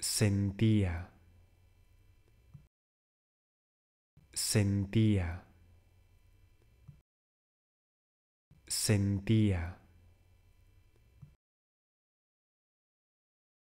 sentía, sentía, sentía.